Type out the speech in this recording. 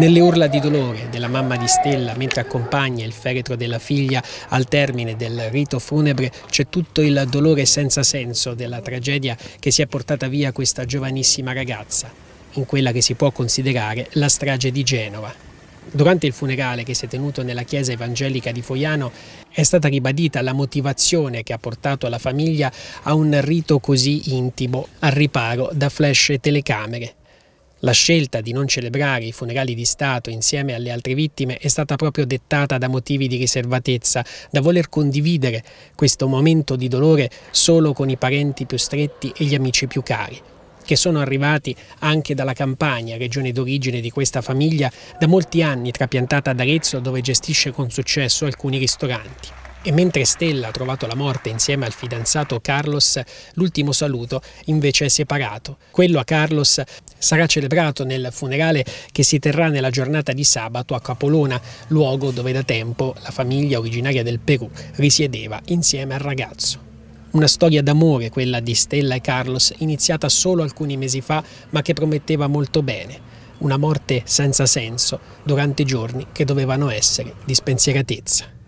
Nelle urla di dolore della mamma di Stella mentre accompagna il feretro della figlia al termine del rito funebre c'è tutto il dolore senza senso della tragedia che si è portata via questa giovanissima ragazza in quella che si può considerare la strage di Genova. Durante il funerale che si è tenuto nella chiesa evangelica di Foiano è stata ribadita la motivazione che ha portato la famiglia a un rito così intimo, al riparo da flash e telecamere, la scelta di non celebrare i funerali di Stato insieme alle altre vittime è stata proprio dettata da motivi di riservatezza, da voler condividere questo momento di dolore solo con i parenti più stretti e gli amici più cari, che sono arrivati anche dalla Campania, regione d'origine di questa famiglia, da molti anni trapiantata ad Arezzo dove gestisce con successo alcuni ristoranti. E mentre Stella ha trovato la morte insieme al fidanzato Carlos, l'ultimo saluto invece è separato. Quello a Carlos sarà celebrato nel funerale che si terrà nella giornata di sabato a Capolona, luogo dove da tempo la famiglia originaria del Perù risiedeva insieme al ragazzo. Una storia d'amore, quella di Stella e Carlos, iniziata solo alcuni mesi fa, ma che prometteva molto bene. Una morte senza senso, durante giorni che dovevano essere di spensieratezza.